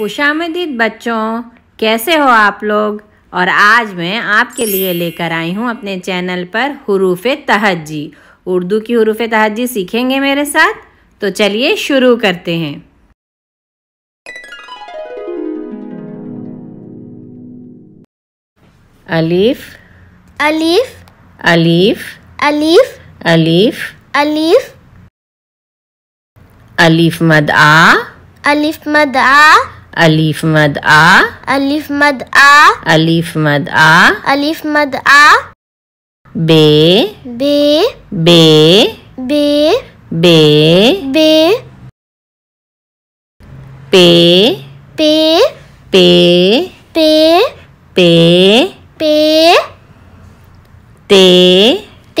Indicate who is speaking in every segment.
Speaker 1: खुशामदीद बच्चों कैसे हो आप लोग और आज मैं आपके लिए लेकर आई हूँ अपने चैनल पर हरूफ तहजी उर्दू की हरूफ तहजी सीखेंगे मेरे साथ तो चलिए शुरू करते हैं अलीफ अलीफ अलीफ अलीफ अलीफ अलीफ अलीफ मद आ अलीफ मद आ अलीफ मद आ अलीफ मद आ अलीफ मद आ अलीफ मद आ बे बे बे बे बे बे पे पे पे पे पे पे ते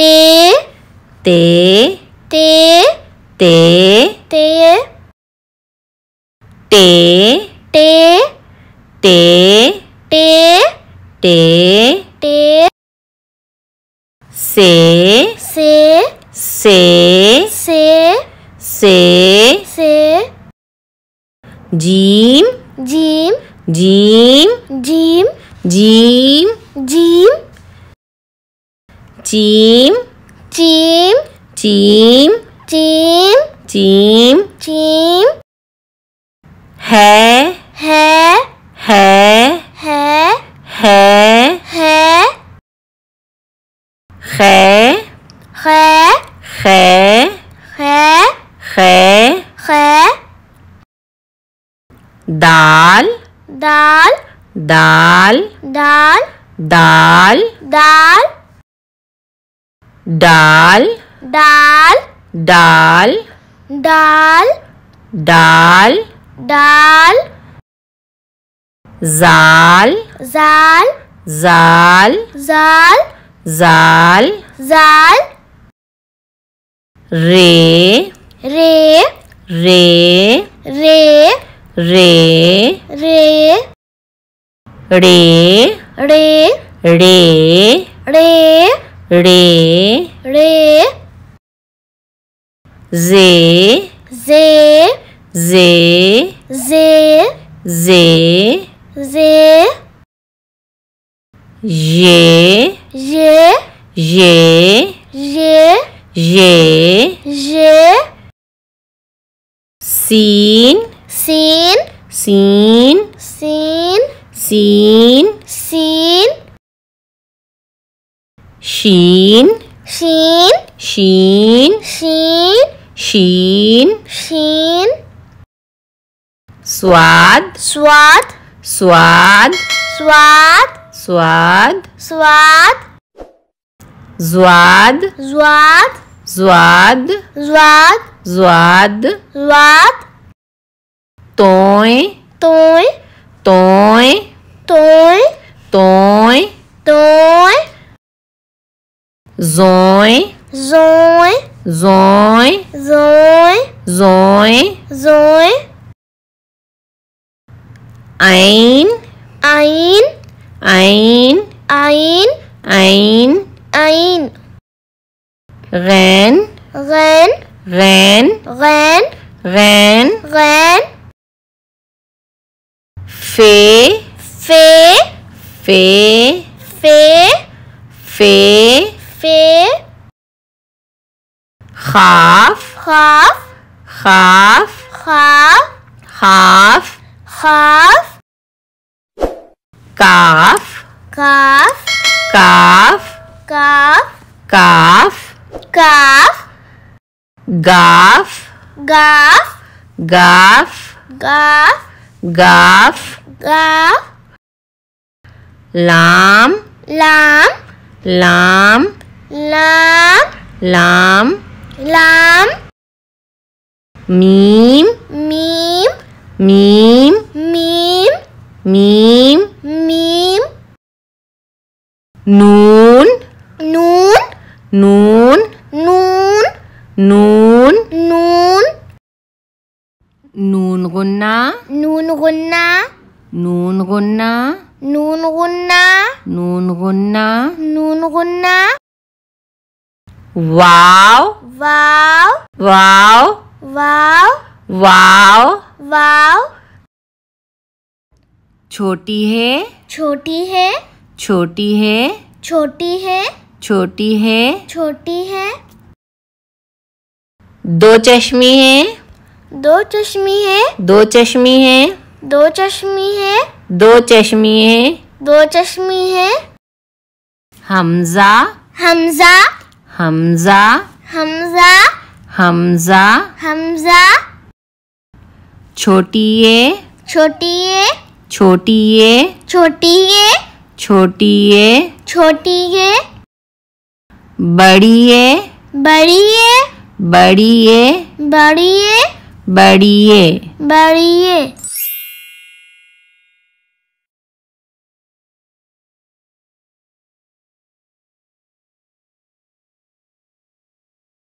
Speaker 1: ते ते ते ते ते ते टे टे टे टे टे से से से से से से जीम जीम जीम जीम जीम जीम चीम चीम चीम चीम चीम चीम है خي خي خي خي خي خي دال دال دال دال دال دال दाल दाल दाल दाल दाल दाल जाल जाल जाल जाल जाल जाल रे रे रे रे रे रे रे रे रे रे रे रे जे जे जे जे जे जे ये ये ये ये ये सीन सीन सीन सीन सीन सीन शीन शीन शीन शीन शीन शीन स्वाद स्वाद स्वाद स्वाद स्वाद स्वाद Zoad. Zoad. Zoad. Zoad. Zoad. Zoad. Toi. Toi. Toi. Toi. Toi. Toi. Zoi. Zoi. Zoi. Zoi. Zoi. Zoi. Ein. Ein. Ein. Ein. ran ran ran ran ran ran fe fe fe fe fe fe Half. Half. Half. Half. Half. Half. Calf. Calf. Calf. Calf. Calf calf gaff gaff gaff gaff gaff gaff lamb lamb lamb lamb lamb lamb meme meme meme meme meme meme noon noon noon नून नून नून गुन्ना नून गुन्ना नून गुन्ना नून गुन्ना नून गुन्ना नून गुन्ना वाव वाव वाव वाव वाव वाव छोटी है छोटी है छोटी है छोटी है छोटी है छोटी है दो चश्मी है दो चश्मी है दो चश्मी है दो चश्मी है दो चश्मी है दो चश्मी है हमजा हमजा हमजा हमजा हमजा हमजा छोटी ये छोटी ये छोटी ये छोटी ये छोटी ये छोटी ये बड़ी ये बड़ी ये बड़िए बड़िए बड़िए बड़िए